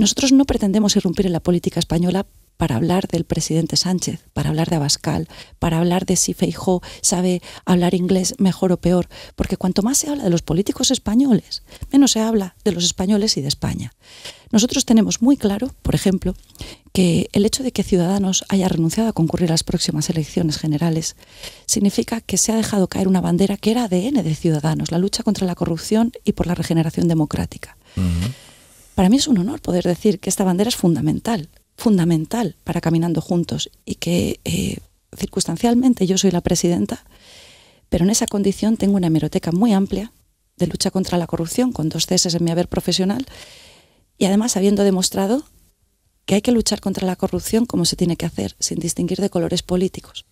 Nosotros no pretendemos irrumpir en la política española para hablar del presidente Sánchez, para hablar de Abascal, para hablar de si Feijóo sabe hablar inglés mejor o peor, porque cuanto más se habla de los políticos españoles, menos se habla de los españoles y de España. Nosotros tenemos muy claro, por ejemplo, que el hecho de que Ciudadanos haya renunciado a concurrir a las próximas elecciones generales significa que se ha dejado caer una bandera que era ADN de Ciudadanos, la lucha contra la corrupción y por la regeneración democrática. Para mí es un honor poder decir que esta bandera es fundamental, fundamental para Caminando Juntos y que eh, circunstancialmente yo soy la presidenta, pero en esa condición tengo una hemeroteca muy amplia de lucha contra la corrupción, con dos ceses en mi haber profesional, y además habiendo demostrado que hay que luchar contra la corrupción como se tiene que hacer, sin distinguir de colores políticos.